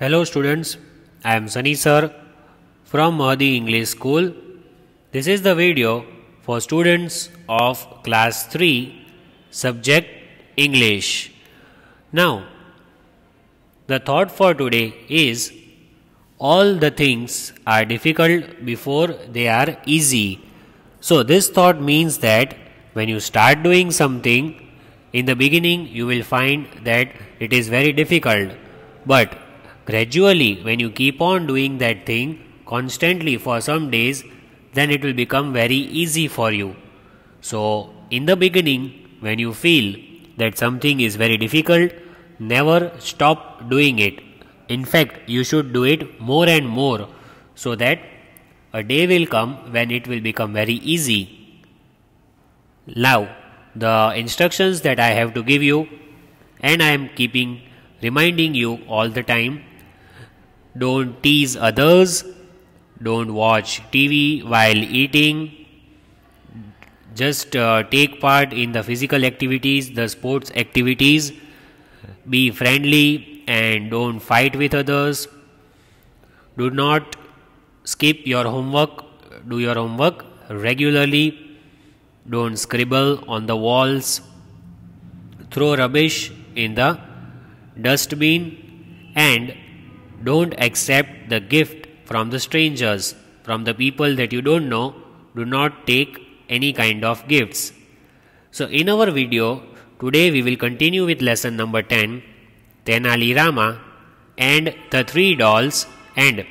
Hello students, I am Sunny sir from Mahdi English School. This is the video for students of class 3 subject English. Now, the thought for today is all the things are difficult before they are easy. So this thought means that when you start doing something in the beginning you will find that it is very difficult but Gradually, when you keep on doing that thing constantly for some days, then it will become very easy for you. So, in the beginning, when you feel that something is very difficult, never stop doing it. In fact, you should do it more and more so that a day will come when it will become very easy. Now, the instructions that I have to give you, and I am keeping reminding you all the time don't tease others. Don't watch TV while eating. Just uh, take part in the physical activities, the sports activities. Be friendly and don't fight with others. Do not skip your homework. Do your homework regularly. Don't scribble on the walls. Throw rubbish in the dustbin and don't accept the gift from the strangers, from the people that you don't know. Do not take any kind of gifts. So, in our video, today we will continue with lesson number 10 Tenali Rama and the three dolls and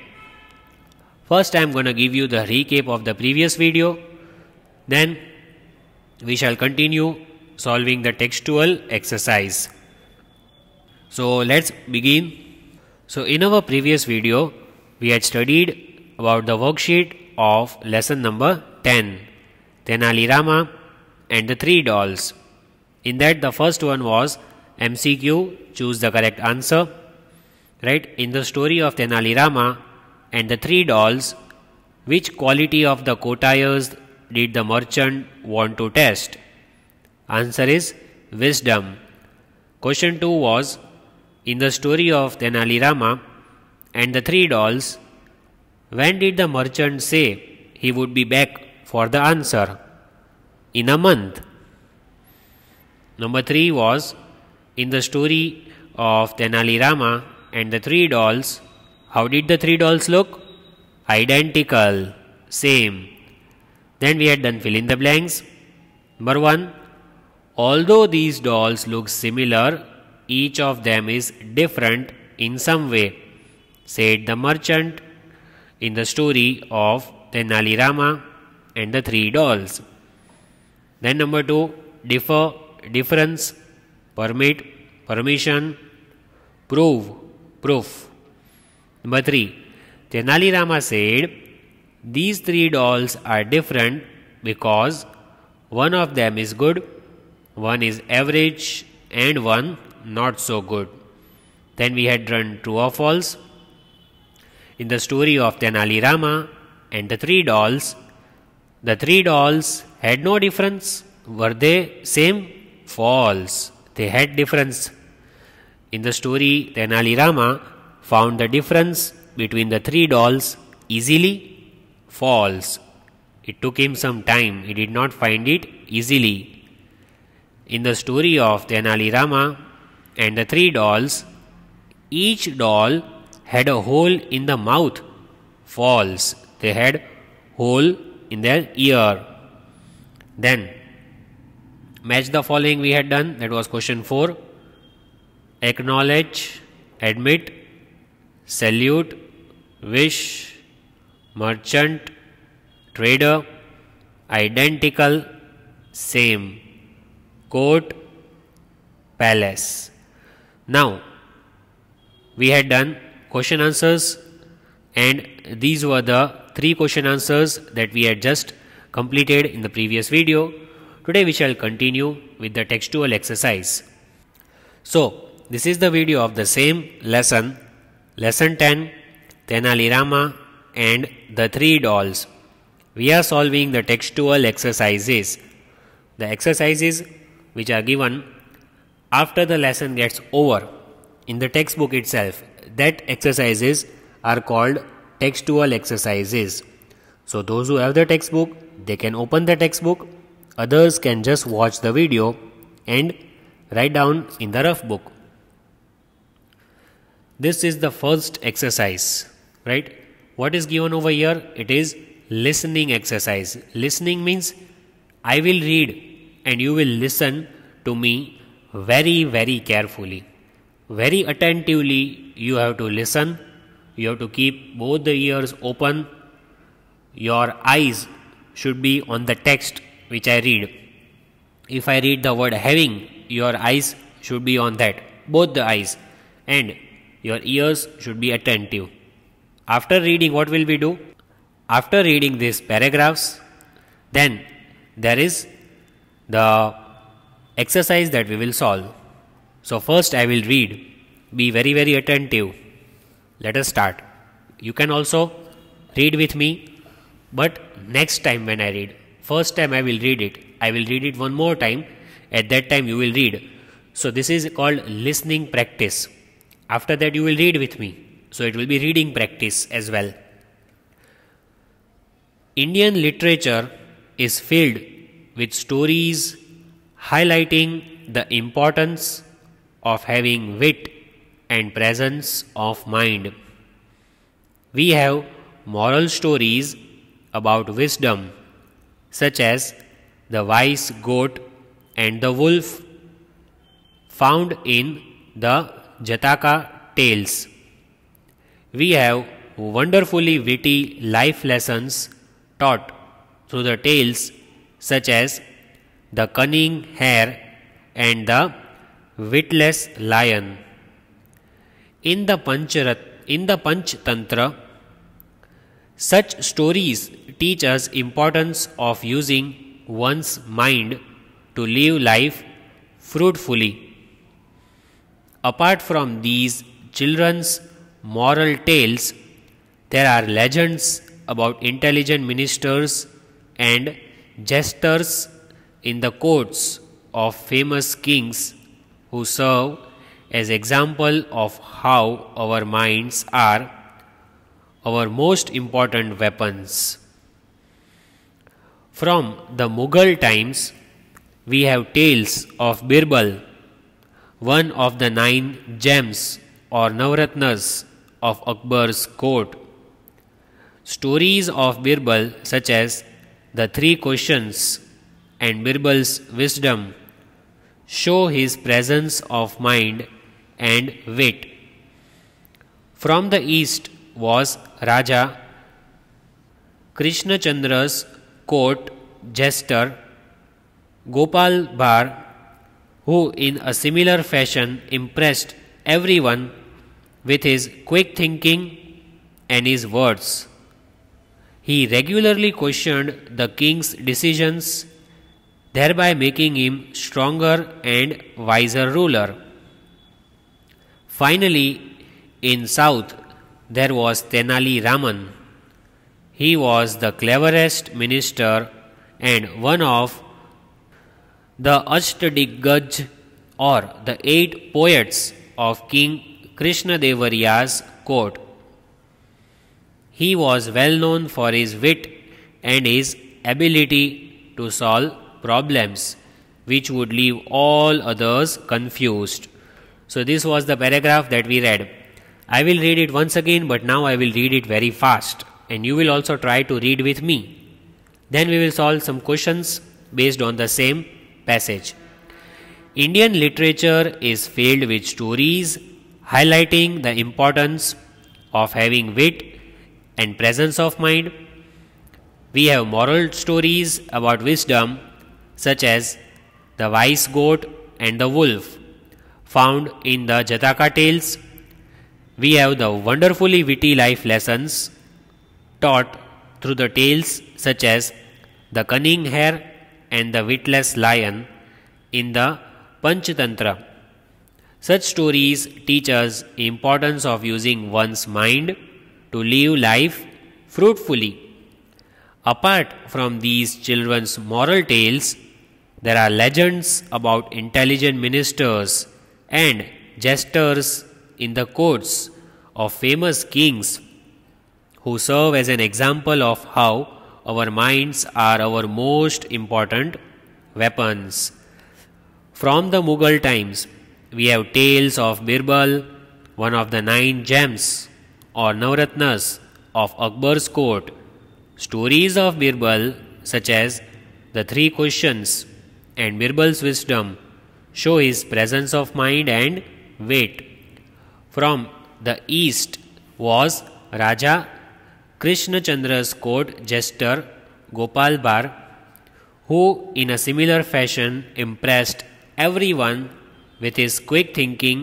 First, I am going to give you the recap of the previous video. Then, we shall continue solving the textual exercise. So, let's begin so in our previous video, we had studied about the worksheet of lesson number 10, Tenali Rama and the three dolls. In that the first one was MCQ, choose the correct answer. Right? In the story of Tenali Rama and the three dolls, which quality of the cottayers did the merchant want to test? Answer is wisdom. Question 2 was in the story of Tenali Rama and the three dolls, when did the merchant say he would be back for the answer? In a month. Number three was in the story of Tenali Rama and the three dolls. How did the three dolls look? Identical, same. Then we had done fill in the blanks. Number one, although these dolls look similar, each of them is different in some way, said the merchant in the story of Tenali Rama and the three dolls. Then number two, differ, difference, permit, permission, prove, proof. Number three, Tenali Rama said, these three dolls are different because one of them is good, one is average and one not so good. Then we had run true or false. In the story of Tenali Rama and the three dolls, the three dolls had no difference. Were they same? False. They had difference. In the story, Tenali Rama found the difference between the three dolls easily. False. It took him some time. He did not find it easily. In the story of Tenali Rama, and the three dolls. Each doll had a hole in the mouth. False. They had hole in their ear. Then match the following we had done. That was question 4. Acknowledge, admit, salute, wish, merchant, trader, identical, same, court, palace. Now, we had done question answers and these were the three question answers that we had just completed in the previous video. Today we shall continue with the textual exercise. So, this is the video of the same lesson, lesson 10, Tenali Rama and the three dolls. We are solving the textual exercises. The exercises which are given after the lesson gets over in the textbook itself that exercises are called textual exercises so those who have the textbook they can open the textbook others can just watch the video and write down in the rough book this is the first exercise right what is given over here it is listening exercise listening means i will read and you will listen to me very, very carefully. Very attentively, you have to listen. You have to keep both the ears open. Your eyes should be on the text which I read. If I read the word having, your eyes should be on that, both the eyes, and your ears should be attentive. After reading, what will we do? After reading these paragraphs, then there is the exercise that we will solve. So first I will read. Be very very attentive. Let us start. You can also read with me but next time when I read. First time I will read it. I will read it one more time. At that time you will read. So this is called listening practice. After that you will read with me. So it will be reading practice as well. Indian literature is filled with stories, highlighting the importance of having wit and presence of mind. We have moral stories about wisdom, such as the wise goat and the wolf, found in the Jataka tales. We have wonderfully witty life lessons taught through the tales, such as the cunning hare, and the witless lion. In the, Pancharat, in the Tantra, such stories teach us importance of using one's mind to live life fruitfully. Apart from these children's moral tales, there are legends about intelligent ministers and jesters in the courts of famous kings who serve as example of how our minds are our most important weapons. From the Mughal times, we have tales of Birbal, one of the nine gems or Navratnas of Akbar's court. Stories of Birbal, such as the three questions and Birbal's wisdom show his presence of mind and wit. From the east was Raja Krishna Chandra's court jester Gopal Bhar, who in a similar fashion impressed everyone with his quick thinking and his words. He regularly questioned the king's decisions thereby making him stronger and wiser ruler. Finally, in south there was Tenali Raman. He was the cleverest minister and one of the Ashtadiggaj or the eight poets of King Krishnadevarya's court. He was well known for his wit and his ability to solve problems, which would leave all others confused. So, this was the paragraph that we read. I will read it once again, but now I will read it very fast, and you will also try to read with me. Then we will solve some questions based on the same passage. Indian literature is filled with stories highlighting the importance of having wit and presence of mind. We have moral stories about wisdom such as the wise goat and the wolf, found in the Jataka tales. We have the wonderfully witty life lessons taught through the tales such as the cunning hare and the witless lion in the Panchatantra. Such stories teach us importance of using one's mind to live life fruitfully. Apart from these children's moral tales, there are legends about intelligent ministers and jesters in the courts of famous kings who serve as an example of how our minds are our most important weapons. From the Mughal times, we have tales of Birbal, one of the nine gems or Navratnas of Akbar's court, stories of Birbal, such as the three questions and Birbal's wisdom show his presence of mind and weight. From the east was Raja Krishnachandra's court jester Gopal Bar, who in a similar fashion impressed everyone with his quick thinking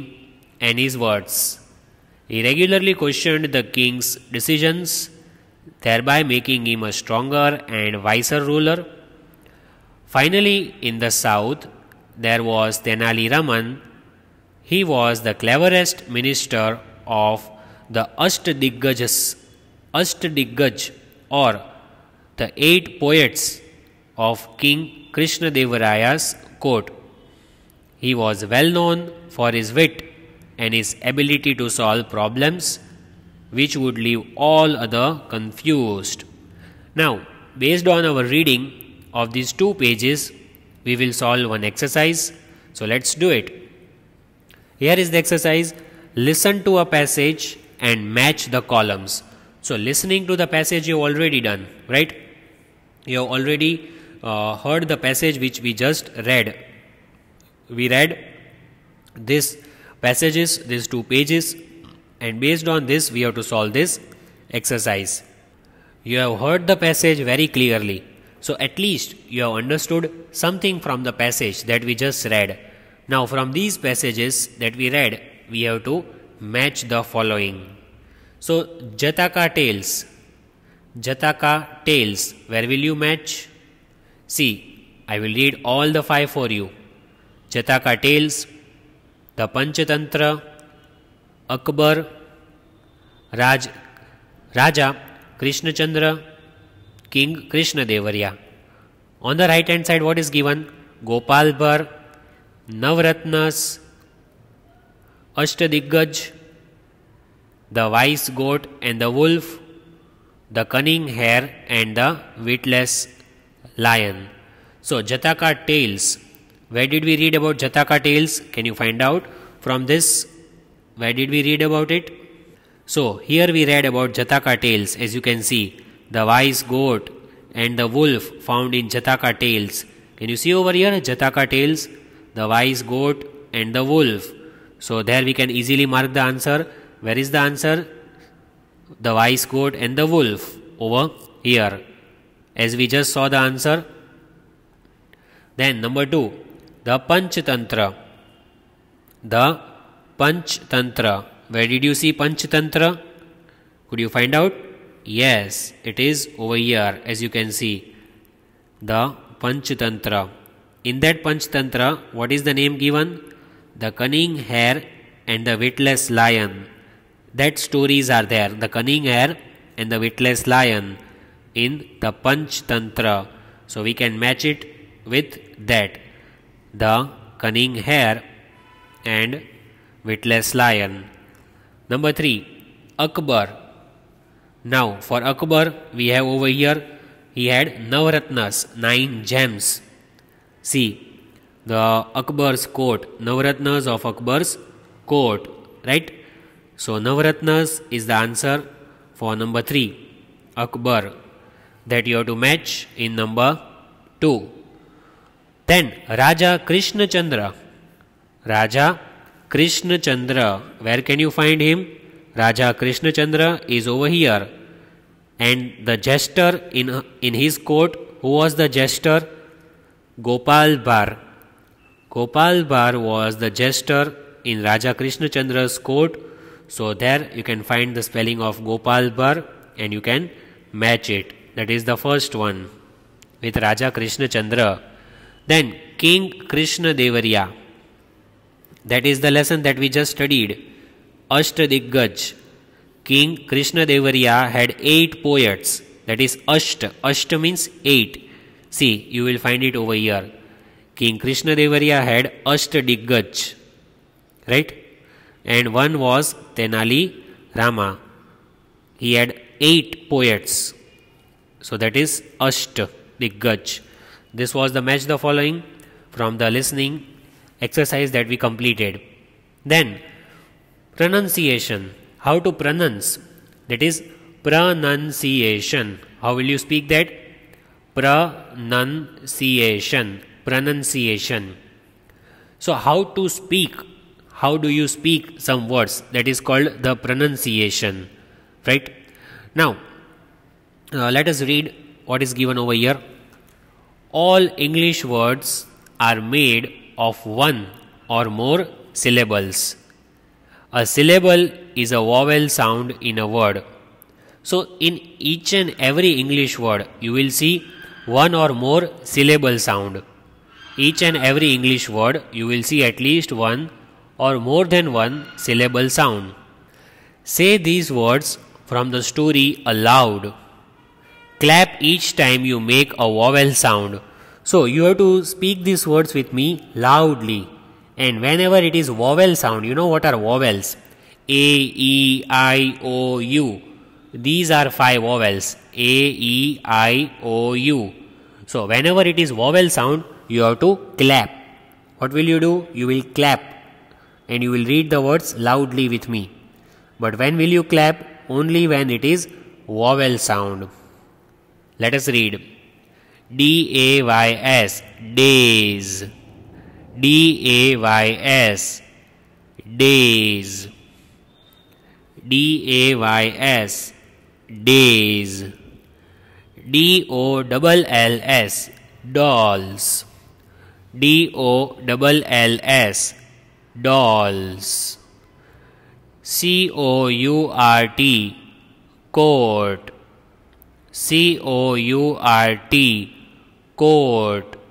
and his words. He regularly questioned the king's decisions, thereby making him a stronger and wiser ruler. Finally, in the south, there was Tenali Raman. He was the cleverest minister of the Ashtadiggajas, Ashtadiggaj, or the eight poets of King Krishnadevaraya's court. He was well known for his wit and his ability to solve problems which would leave all other confused. Now, based on our reading, of these two pages, we will solve one exercise. So let's do it. Here is the exercise. Listen to a passage and match the columns. So listening to the passage you've already done, right? You've already uh, heard the passage which we just read. We read this passages, these two pages and based on this we have to solve this exercise. You have heard the passage very clearly so at least you have understood something from the passage that we just read. Now from these passages that we read, we have to match the following. So Jataka tales, Jataka tales, where will you match? See, I will read all the five for you. Jataka tales, the Panchatantra, Akbar, Raj, Raja, Krishnachandra, King Krishna Devarya. On the right hand side, what is given? Gopal Bhar, Navratnas, Ashtadigaj, the wise goat and the wolf, the cunning hare and the witless lion. So, Jataka tales. Where did we read about Jataka tales? Can you find out from this? Where did we read about it? So, here we read about Jataka tales as you can see the wise goat, and the wolf found in Jataka tales. Can you see over here Jataka tales? The wise goat and the wolf. So there we can easily mark the answer. Where is the answer? The wise goat and the wolf over here. As we just saw the answer. Then number two, the Panchatantra. The Panchatantra. Where did you see Panchatantra? Could you find out? Yes, it is over here as you can see. The Panchatantra. In that Panchatantra, what is the name given? The cunning hare and the witless lion. That stories are there. The cunning hare and the witless lion in the Panchatantra. So we can match it with that. The cunning hare and witless lion. Number three, Akbar now, for Akbar, we have over here, he had Navratnas, nine gems. See, the Akbar's court, Navratnas of Akbar's court, right? So, Navratnas is the answer for number 3, Akbar, that you have to match in number 2. Then, Raja Chandra, Raja Krishna Chandra, where can you find him? Raja Krishnachandra is over here and the jester in, in his court, who was the jester? Gopal Bar. Gopal Bar was the jester in Raja Krishnachandra's court. So there you can find the spelling of Gopal Bar and you can match it. That is the first one with Raja Krishnachandra. Then King Krishna Devarya. That is the lesson that we just studied. Ashtadiggaj, King Krishnadevarya had eight poets. That is Asht. Asht means eight. See, you will find it over here. King Krishnadevarya had Ashtadiggaj, Right? And one was Tenali Rama. He had eight poets. So that is Ashtadiggaj. This was the match the following from the listening exercise that we completed. Then pronunciation how to pronounce that is pronunciation how will you speak that pronunciation pronunciation so how to speak how do you speak some words that is called the pronunciation right now uh, let us read what is given over here all english words are made of one or more syllables a syllable is a vowel sound in a word. So, in each and every English word, you will see one or more syllable sound. Each and every English word, you will see at least one or more than one syllable sound. Say these words from the story aloud. Clap each time you make a vowel sound. So, you have to speak these words with me loudly. And whenever it is vowel sound, you know what are vowels? A, E, I, O, U. These are five vowels. A, E, I, O, U. So whenever it is vowel sound, you have to clap. What will you do? You will clap and you will read the words loudly with me. But when will you clap? Only when it is vowel sound. Let us read. D A Y S days. D A Y S days D A Y S days D O double L S dolls D O double L S dolls C O U R T court C O U R T court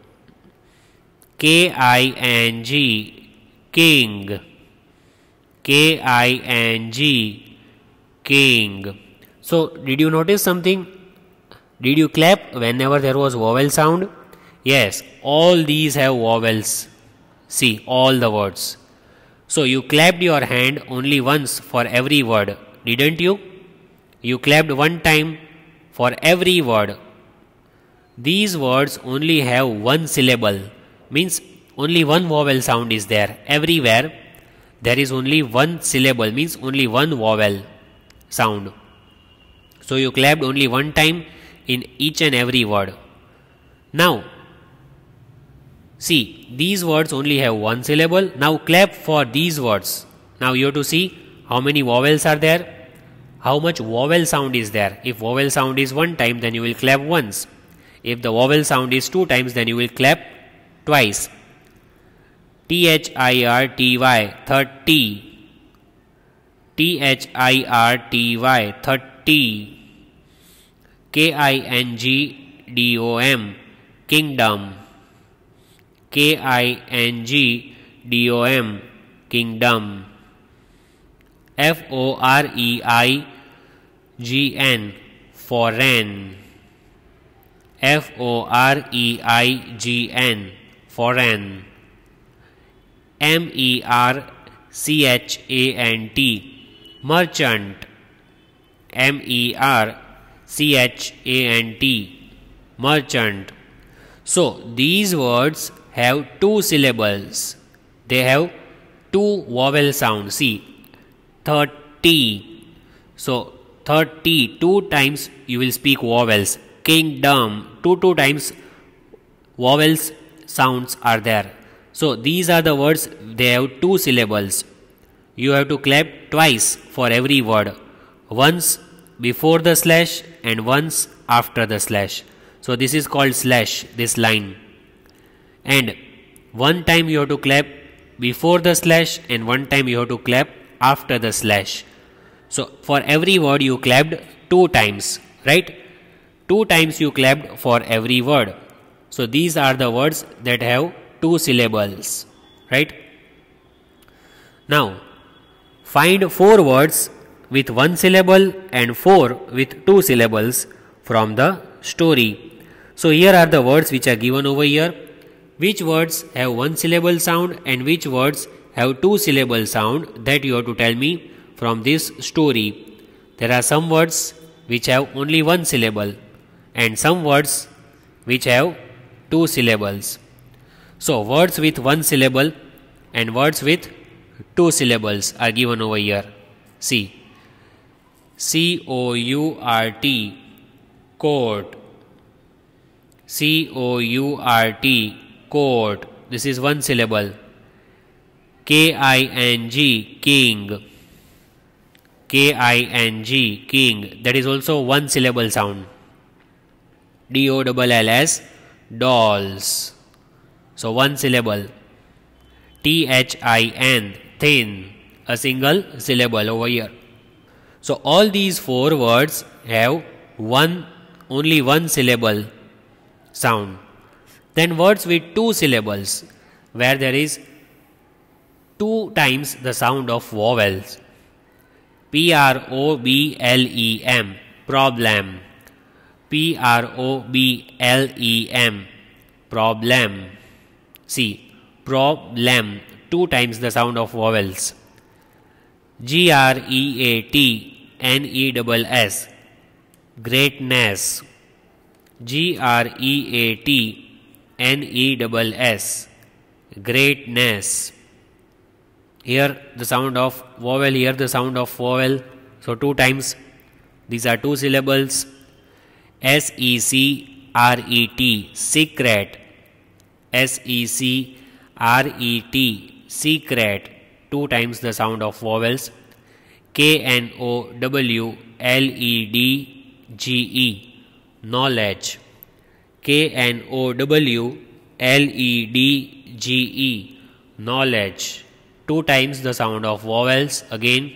K I N G King K I N G King So did you notice something? Did you clap whenever there was vowel sound? Yes, all these have vowels. See, all the words. So you clapped your hand only once for every word, didn't you? You clapped one time for every word. These words only have one syllable means only one vowel sound is there everywhere there is only one syllable means only one vowel sound so you clapped only one time in each and every word now see these words only have one syllable now clap for these words now you have to see how many vowels are there how much vowel sound is there if vowel sound is one time then you will clap once if the vowel sound is two times then you will clap twice. T H I R T Y 30. T H I R T Y 30. K I N G D O M kingdom. K I N G D O M kingdom. F O R E I G N foreign. F O R E I G N foreign M E R C H A N T merchant M E R C H A N T merchant so these words have two syllables they have two vowel sounds see 30 so 30 two times you will speak vowels kingdom two two times vowels sounds are there. So these are the words, they have two syllables. You have to clap twice for every word, once before the slash and once after the slash. So this is called slash, this line. And one time you have to clap before the slash and one time you have to clap after the slash. So for every word you clapped two times, right? Two times you clapped for every word. So these are the words that have two syllables, right? Now, find four words with one syllable and four with two syllables from the story. So here are the words which are given over here. Which words have one syllable sound and which words have two syllable sound that you have to tell me from this story. There are some words which have only one syllable and some words which have two syllables. So words with one syllable and words with two syllables are given over here. See, C O U R T, court. C O U R T, court. This is one syllable. K I N G, king. K I N G, king. That is also one syllable sound. Double l s dolls. So one syllable. T H I N, thin, a single syllable over here. So all these four words have one only one syllable sound. Then words with two syllables where there is two times the sound of vowels. P R O B L E M problem P R O B L E M problem. See, problem two times the sound of vowels. Greatness, greatness. greatness. Here the sound of vowel, here the sound of vowel. So two times. These are two syllables. S E C R E T secret S E C R E T secret two times the sound of vowels K N O W L E D G E knowledge K N O W L E D G E knowledge two times the sound of vowels again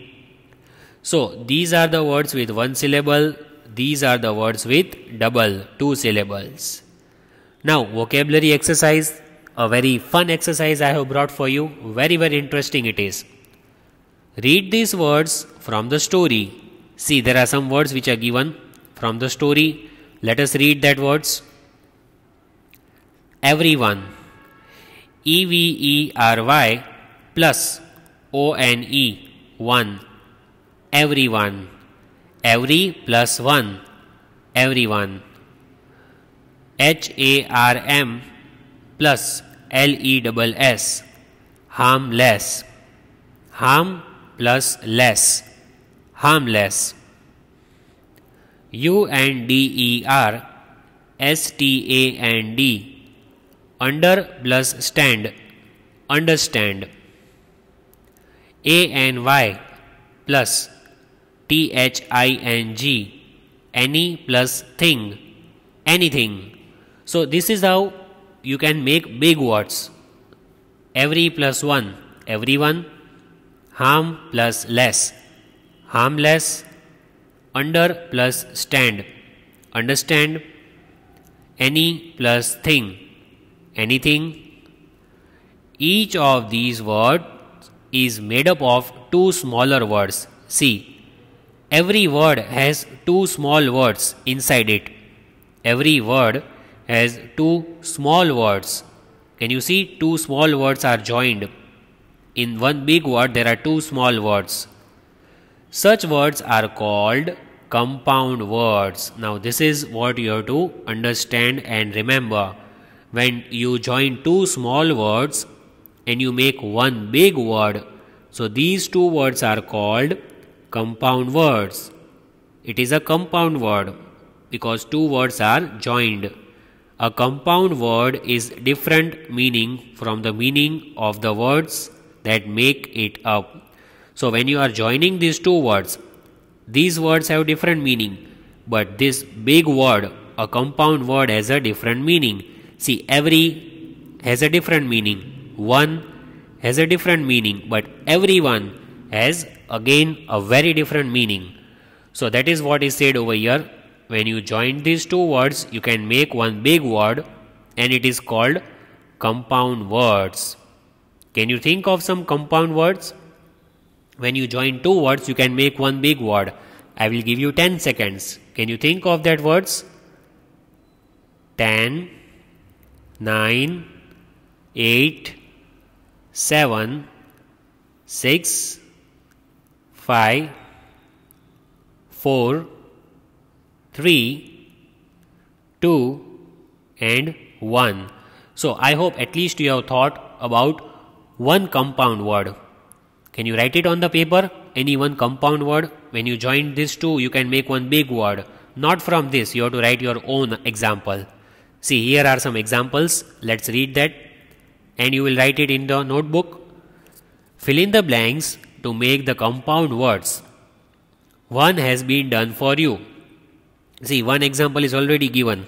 so these are the words with one syllable these are the words with double two syllables. Now, vocabulary exercise, a very fun exercise I have brought for you. Very, very interesting it is. Read these words from the story. See, there are some words which are given from the story. Let us read that words. Everyone. E V E R Y plus O N E 1. Everyone every plus 1 everyone H A R M plus L E double S harmless harm plus less harmless U N D E R S T A N D under plus stand understand A N Y plus T H I N G. Any plus thing. Anything. So this is how you can make big words. Every plus one. Everyone. Harm plus less. Harmless. Under plus stand. Understand. Any plus thing. Anything. Each of these words is made up of two smaller words. See. Every word has two small words inside it. Every word has two small words. Can you see? Two small words are joined. In one big word, there are two small words. Such words are called compound words. Now, this is what you have to understand and remember. When you join two small words and you make one big word, so these two words are called compound words. It is a compound word because two words are joined. A compound word is different meaning from the meaning of the words that make it up. So when you are joining these two words, these words have different meaning, but this big word, a compound word, has a different meaning. See, every has a different meaning. One has a different meaning, but everyone has again a very different meaning. So that is what is said over here. When you join these two words, you can make one big word and it is called compound words. Can you think of some compound words? When you join two words, you can make one big word. I will give you 10 seconds. Can you think of that words? 10, 9, 8, 7, 6, five, four, three, two, and 1. So I hope at least you have thought about one compound word. Can you write it on the paper? Any one compound word? When you join these two, you can make one big word. Not from this, you have to write your own example. See, here are some examples. Let's read that. And you will write it in the notebook. Fill in the blanks to make the compound words. One has been done for you. See, one example is already given.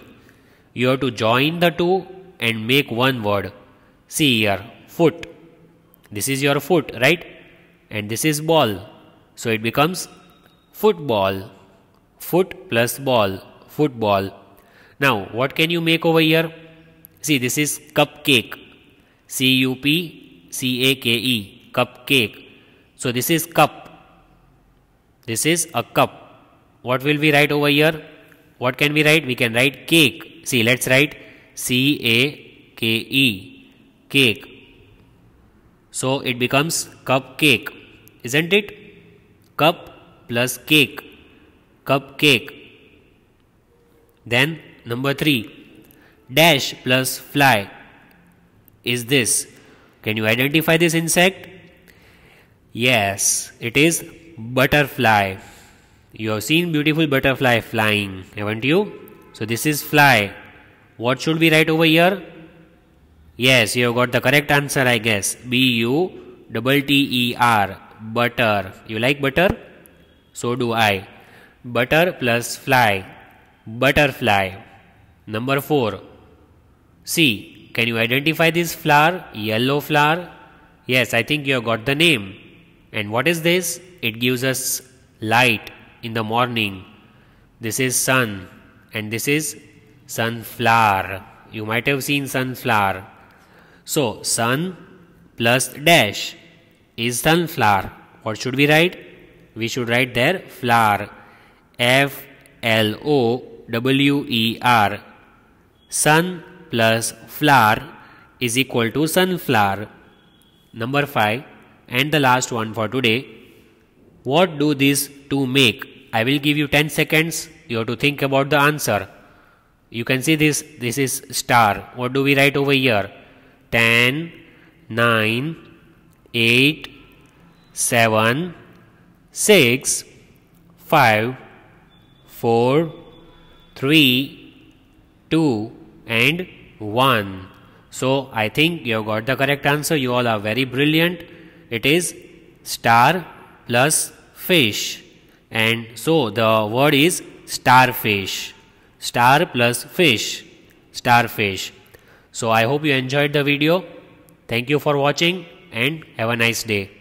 You have to join the two and make one word. See here, foot. This is your foot, right? And this is ball. So it becomes football. Foot plus ball. Football. Now, what can you make over here? See, this is cupcake. C U P C A K E. Cupcake. So this is cup. This is a cup. What will we write over here? What can we write? We can write cake. See, let's write C A K E, cake. So it becomes cupcake, isn't it? Cup plus cake, cupcake. Then number three, dash plus fly is this. Can you identify this insect? Yes, it is butterfly. You have seen beautiful butterfly flying, haven't you? So this is fly. What should we write over here? Yes, you have got the correct answer, I guess. B U double T E R. Butter. You like butter? So do I. Butter plus fly. Butterfly. Number four. See, Can you identify this flower? Yellow flower? Yes, I think you have got the name. And what is this? It gives us light in the morning. This is sun, and this is sunflower. You might have seen sunflower. So, sun plus dash is sunflower. What should we write? We should write there flower. F L O W E R. Sun plus flower is equal to sunflower. Number 5 and the last one for today. What do these two make? I will give you 10 seconds. You have to think about the answer. You can see this. This is star. What do we write over here? 10, 9, 8, 7, 6, 5, 4, 3, 2 and 1. So I think you have got the correct answer. You all are very brilliant it is star plus fish and so the word is starfish star plus fish starfish so i hope you enjoyed the video thank you for watching and have a nice day